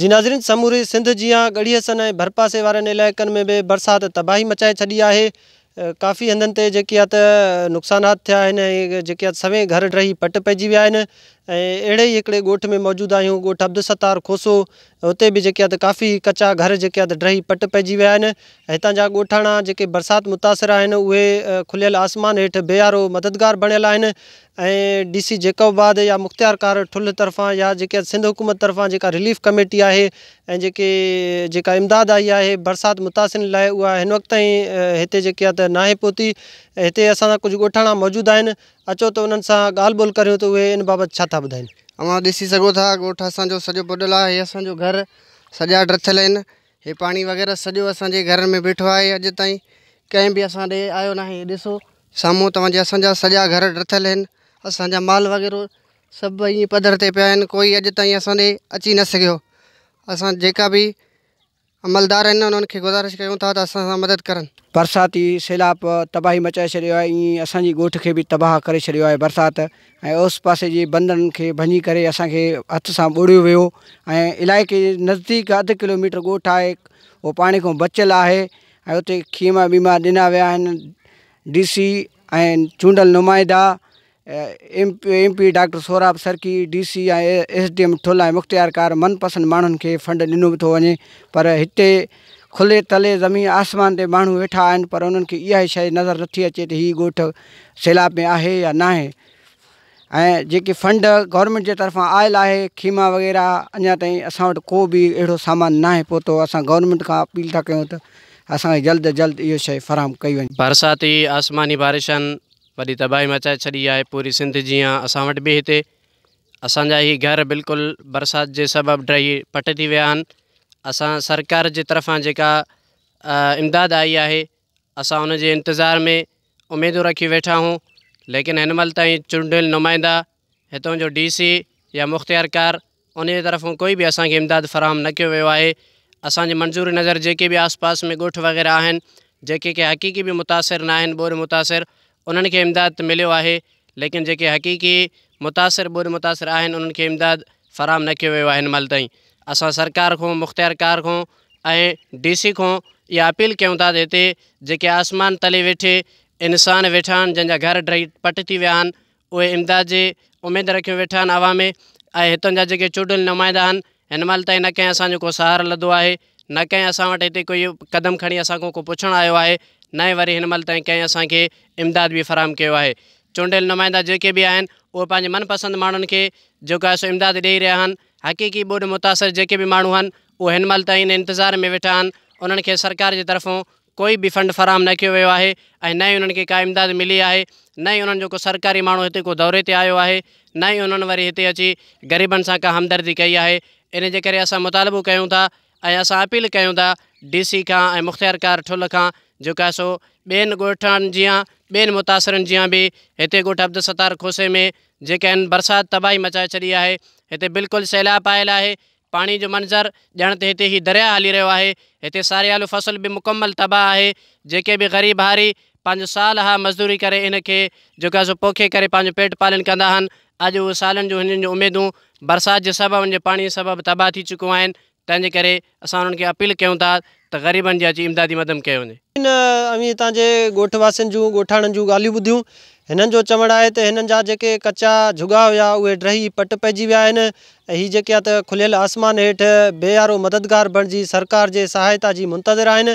जी नाज़रीन समूरी सिंध जीअं ॻड़ीअ सन भरपासे वारनि इलाइक़नि में भी बरसात तबाही मचाए छॾी है काफ़ी हंधनि ते जेकी आहे त नुक़सानात सवें घर ढही पट पे विया ऐं अहिड़े ई हिकिड़े में मौजूद आहियूं गोठ अब्दुल सतार खोसो हुते भी जेके काफ़ी कच्चा घर जेके आहे पट पे विया आहिनि ऐं हितां जा ॻोठाणा जेके बरसाति खुलियल आसमान हेठ बेहारो मददगार बणियल आहिनि ऐं डी या मुख़्तियार कार ठुल तरफा या जेके सिंध हुकूमत तरफा जेका रिलीफ कमेटी है ऐं जेके इमदाद आई है बरसात मुतासिर लाइ उहा हिन वक़्तु ताईं हिते जेकी आहे त नाहे पहुती हिते असांजा अचो तो उन्हनि सां ॻाल्हि ॿोल करियूं त उहे इन बाबति छा था ॿुधाइनि अवां ॾिसी सघो था ॻोठु असांजो सॼो बुॾल आहे वग़ैरह सजो असांजे घर में बीठो है अॼु ताईं कें भी असा ॾे आयो ना दिसो ॾिसो साम्हूं तव्हांजे असांजा घर रथियल आहिनि माल वग़ैरह सब ईअं पधर ते पिया कोई अॼु ताईं असां अची न सघियो असां जेका अमलदार आहिनि गुज़ारिश क्यों था अस मदद करनि सैलाब तबाही मचा छो असि गोठ के भी तबाह कर बरसात ए बरसाति पास के पासे के बंदरनि कर अस हथ से बोड़ो वो ऐं नज़दीक अध किलोमीटर गोठ है वो पानी को बचल है उत खीमा बीमा दिना वह डीसी डी सी नुमाइंदा M P doctor Sohrab sir D C या एस डी एम ठोला मुख्तियार मुख़्तियारकार मनपसंद माण्हुनि के फंड ॾिनो तो वे पर इतने खुले तले ज़मीन आसमान से माण्हू वेठा पर उन्हनि खे इहा नज़र नी अचे तो हि गोठ सैलाब में है या ना आहे फंड गवर्नमेंट के तरफा आयल है खीमा वग़ैरह अजा तीन अस को भी अड़ो सामान ना है पहुतो अस गवर्नमेंट का अपील था क्यों तो असांखे जल्द जल्द ये शइ कई बरसाती आसमानी बारिशन वही तबाही मचा छॾी है पूरी सिंध जी असां वटि बि हिते असांजा घर बिल्कुल बरसात के सबब ढही पटती थी विया आहिनि असां सरकार जे तरफ़ां जेका इमदाद आई है असां उन जे इंतज़ार में उमेदूं रखी वेठा हूँ लेकिन इन मल ताईं नुमाइंदा इतों जो डी सी या मुख़्तियारकार उन तरफों कोई भी असांखे इमदाद फ़राहम न किया वो आहे असांजे मंज़ूर नज़र जी भी आसपास में गोठ वग़ैरह आहिनि जेके हक़ीक़ी बि मुतासिर ना आहिनि ॿोर मुतासिर तो उन्हनि खे इमदाद मिलियो आहे लेकिन जेके हक़ीक़ी मुतासर ॿुर मुतासिर आहिनि उन्हनि इमदाद फराम न कयो वियो आहे हिन महिल ताईं सरकार को मुख़्तियार कार खां ऐं डी सी खां इहा अपील क्यों था त हिते आसमान तले वेठे इंसान वेठा आहिनि घर ढही पटती थी उमदाद आहिनि उहे इमदाद वेठा आहिनि आवा में ऐं हितां जा जेके नुमाइंदा इन हिन महिल ताईं न कंहिं असांजो को सहारो लधो न कें असां वटि कोई क़दम खड़ी असांखां को पुछणु आयो है નય વરી હનમલ તૈ કે આસા કે امدાદ ભી ફરામ કયો આહે ચુંડેલ નમૈંદા જે કે ભી આહે ઓ પાંજે મન પસંદ માણન કે જો કાસો امدાદ દેઈ રહ્યા હન હકીકી બડ મુતાસિર જે કે ભી માણુ હન ઓ હનમલ તૈ ઇંતજાર મે બેઠા હન ઉનન કે સરકારી તરફ કોઈ ભી ફંડ ફરામ ન કયો વયો આહે અઈ નય ઉનન કે કાય امدાદ મિલે આહે નય ઉનન જો સરકારી માણુ હતે કો દૌરે તે આયો આહે નય ઉનન વરી હતે અચી ગરીબન સા કા હમદર્દી કઈ આહે ઇને જે કરે આસા મતાલબ કયો તા આસા અપીલ કયો તા ડીસી કા એ મખтияરકાર ઠલ કા जो जेका सो बेन ॻोठनि जीअं ॿियनि मुतासिरनि जीअं बि हिते ॻोठु अब्दुल सतार खोसे में जेके बरसात तबाही मचाए छॾी है इतने बिल्कुल सैलाब आयल है पानी जो मंज़र ॼण त हिते हीउ दरिया हली रहियो आहे हिते सारियालो फसल भी मुकम्मल तबाह है जेके भी ग़रीब हारी पंहिंजो साल हा मज़दूरी करे इनखे जेका सो पोखे करे पेट पालन कह अज वो साल जो जूं हिननि जूं के सबब जे सबबु हुन तबाह चुको हैं तेज कर अपील क्यों था त ग़रीबनि जी अची इमदादी मदम कयो वञे अभी तव्हांजे वासन जो जूं जो गाल ॻाल्हियूं इन जो है आहे त हिननि जा जेके कचा झुगा हुया ड्रही पट पे वह हि जी हीअ त आसमान हेठ बेयारो मददगार बणिजी सरकार के सहायता की मुंतजर आहिनि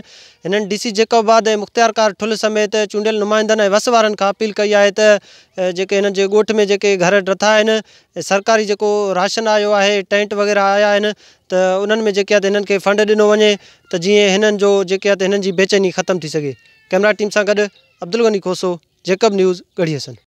हिननि डी सी जेकोबाद ऐं मुख़्तियारकार ठुल समेत चूडियल नुमाइंदन वसवार वस अपील कई है त इन गोठ में जेके घर रथा सरकारी जो राशन आयो है टेंट वग़ैरह आया तो त में जेके फंड दिनों वे तो जी इन जो जेके बेचैनी खत्म थी सके कैमरा टीम से गॾु अब्दुल गनी खोसो जेकब न्यूज़ गढ़ी हसन